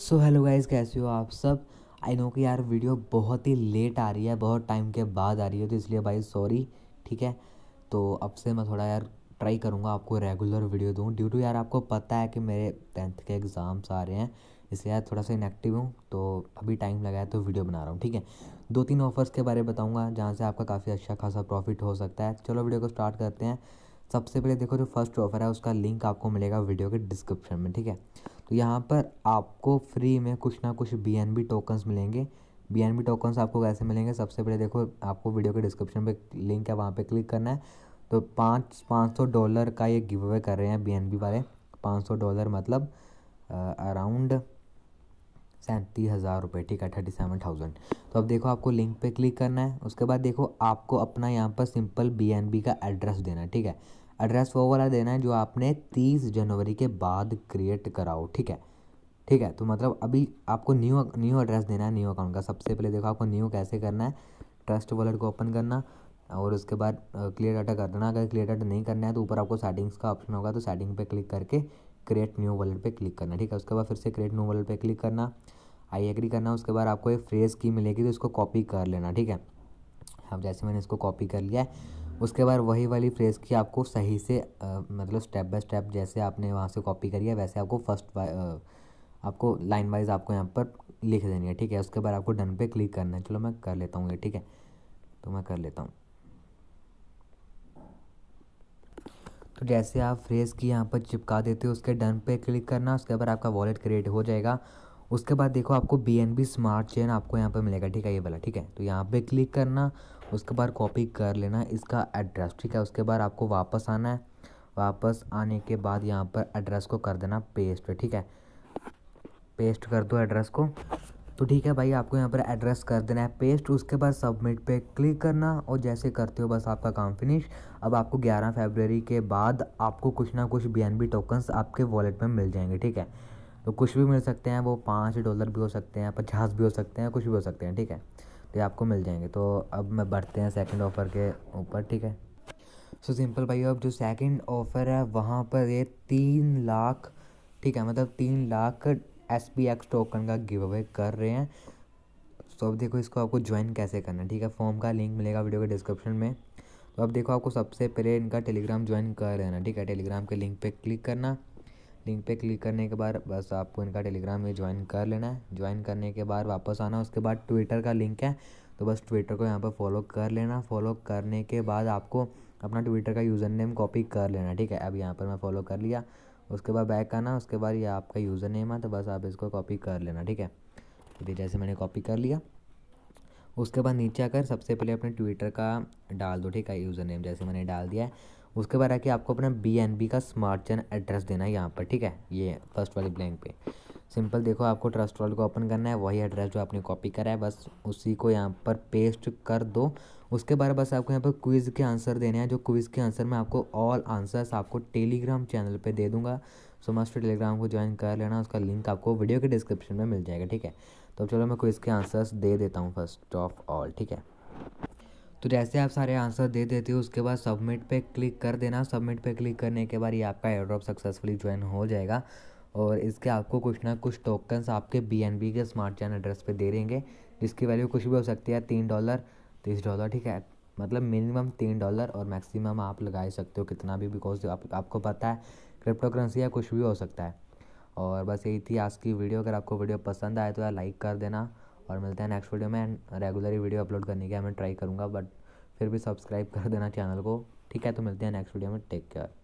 so hello guys कैसे हो आप सब आई नो कि यार वीडियो बहुत ही लेट आ रही है बहुत टाइम के बाद आ रही है तो इसलिए भाई सॉरी ठीक है तो अब से मैं थोड़ा यार ट्राई करूँगा आपको रेगुलर वीडियो दूँ ड्यू टू यार आपको पता है कि मेरे टेंथ के एग्ज़ाम्स आ रहे हैं इसलिए यार थोड़ा सा इनएक्टिव हूँ तो अभी टाइम लगा है तो वीडियो बना रहा हूँ ठीक है दो तीन ऑफर्स के बारे में बताऊँगा जहाँ से आपका काफ़ी अच्छा खासा प्रॉफिट हो सकता है चलो वीडियो को स्टार्ट करते हैं सबसे पहले देखो जो फर्स्ट ऑफर है उसका लिंक आपको मिलेगा वीडियो के डिस्क्रिप्शन में ठीक है तो यहाँ पर आपको फ्री में कुछ ना कुछ बी एन बी टोकन्स मिलेंगे बी एन बी टोकन्स आपको कैसे मिलेंगे सबसे पहले देखो आपको वीडियो के डिस्क्रिप्शन पे लिंक है वहाँ पे क्लिक करना है तो पाँच पाँच सौ डॉलर का ये गिव अवे कर रहे हैं बी एन बी वाले पाँच सौ डॉलर मतलब अराउंड सैंतीस हज़ार रुपये ठीक है थर्टी सेवन थाउजेंड तो अब देखो आपको लिंक पे क्लिक करना है उसके बाद देखो आपको अपना यहाँ पर सिंपल बी एन बी का एड्रेस देना है ठीक है एड्रेस वो वाला देना है जो आपने तीस जनवरी के बाद क्रिएट कराओ ठीक है ठीक है तो मतलब अभी आपको न्यू न्यू एड्रेस देना है न्यू अकाउंट का सबसे पहले देखो आपको न्यू कैसे करना है ट्रस्ट वॉलेट को ओपन करना और उसके बाद क्लियर डाटा कर देना अगर क्लियर डाटा नहीं करना है तो ऊपर आपको सेटिंग्स का ऑप्शन होगा तो सेटिंग पे क्लिक करके क्रिएट न्यू वॉलेट पे क्लिक करना ठीक है उसके बाद फिर से क्रिएट न्यू वॉलेट पे क्लिक करना आई एग्री करना उसके बाद आपको एक फ्रेज़ की मिलेगी तो इसको कॉपी कर लेना ठीक है अब जैसे मैंने इसको कॉपी कर लिया है उसके बाद वही वाली फ्रेज़ की आपको सही से आ, मतलब स्टेप बाय स्टेप जैसे आपने वहाँ से कॉपी करी है वैसे आपको फर्स्ट आपको लाइन वाइज आपको यहाँ पर लिख देनी है ठीक है उसके बाद आपको डन पे क्लिक करना है चलो मैं कर लेता हूँ ये ठीक है तो मैं कर लेता हूँ तो जैसे आप फ्रेज़ की यहाँ पर चिपका देते हो उसके डन पे क्लिक करना उसके बाद आपका वॉलेट क्रिएट हो जाएगा उसके बाद देखो आपको B N B smart chain आपको यहाँ पर मिलेगा ठीक है ये वाला ठीक है तो यहाँ पे क्लिक करना उसके बाद कॉपी कर लेना इसका एड्रेस ठीक है उसके बाद आपको वापस आना है वापस आने के बाद यहाँ पर एड्रेस को कर देना पेस्ट ठीक है पेस्ट कर दो एड्रेस को तो ठीक है भाई आपको यहाँ पर एड्रेस कर देना है पेस्ट उसके बाद सबमिट पे क्लिक करना और जैसे करते हो बस आपका काम फिनिश अब आपको 11 फरवरी के बाद आपको कुछ ना कुछ बी टोकन्स आपके वॉलेट में मिल जाएंगे ठीक है तो कुछ भी मिल सकते हैं वो पाँच डॉलर भी हो सकते हैं पचास भी हो सकते हैं कुछ भी हो सकते हैं ठीक है तो ये आपको मिल जाएंगे तो अब मैं बढ़ते हैं सेकंड ऑफ़र के ऊपर ठीक है सो सिंपल भाई अब जो सेकंड ऑफ़र है वहाँ पर ये तीन लाख ठीक है मतलब तीन lakh S B X token का गिव अवे कर रहे हैं तो अब देखो इसको आपको ज्वाइन कैसे करना है ठीक है फॉर्म का लिंक मिलेगा वीडियो के डिस्क्रिप्शन में तो अब देखो आपको सबसे पहले इनका टेलीग्राम ज्वाइन कर लेना ठीक है टेलीग्राम के लिंक पे क्लिक करना लिंक पे क्लिक करने के बाद बस आपको इनका टेलीग्राम में ज्वाइन कर लेना है ज्वाइन करने के बाद वापस आना उसके बाद ट्विटर का लिंक है तो बस ट्विटर को यहाँ पर फॉलो कर लेना फॉलो करने के बाद आपको अपना ट्विटर का यूज़र नेम कॉपी कर लेना ठीक है अब यहाँ पर मैं फॉलो कर लिया उसके बाद बैक आना उसके बाद ये आपका यूज़र नेम है तो बस आप इसको कॉपी कर लेना ठीक है तो जैसे मैंने कॉपी कर लिया उसके बाद नीचे आकर सबसे पहले अपने ट्विटर का डाल दो ठीक है यूज़र नेम जैसे मैंने डाल दिया है उसके बाद आके आपको अपना बी एन बी का स्मार्ट चैन एड्रेस देना है यहाँ पर ठीक है ये फर्स्ट वाली ब्लैंक पे सिंपल देखो आपको ट्रस्ट वॉल को ओपन करना है वही एड्रेस जो आपने कॉपी करा है बस उसी को यहाँ पर पेस्ट कर दो उसके बाद बस आपको यहाँ पर क्विज़ के आंसर देने हैं जो क्विज़ के आंसर में आपको ऑल आंसर्स आपको टेलीग्राम चैनल पर दे दूँगा सो मस्ट टेलीग्राम को ज्वाइन कर लेना उसका लिंक आपको वीडियो के डिस्क्रिप्शन में मिल जाएगा ठीक है तो चलो मैं कोई इसके आंसर्स दे देता हूँ फर्स्ट ऑफ ऑल ठीक है तो जैसे आप सारे आंसर दे देते हो उसके बाद सबमिट पे क्लिक कर देना सबमिट पे क्लिक करने के बाद ये आपका एयरड्रॉप सक्सेसफुली ज्वाइन हो जाएगा और इसके आपको कुछ ना कुछ टोकन्स आपके बी के स्मार्ट चैन एड्रेस पे दे देंगे जिसकी वैल्यू कुछ भी हो सकती है तीन डॉलर तीस डॉलर ठीक है मतलब मिनिमम तीन डॉलर और मैक्सिमम आप लगा सकते हो कितना भी बिकॉज आप, आपको पता है क्रिप्टो करेंसी या कुछ भी हो सकता है और बस यही थी आज की वीडियो अगर आपको वीडियो पसंद आए तो यार लाइक कर देना और मिलते हैं नेक्स्ट वीडियो में एंड रेगुलर ही वीडियो अपलोड करने की मैं ट्राई करूँगा बट फिर भी सब्सक्राइब कर देना चैनल को ठीक है तो मिलते हैं नेक्स्ट वीडियो में टेक केयर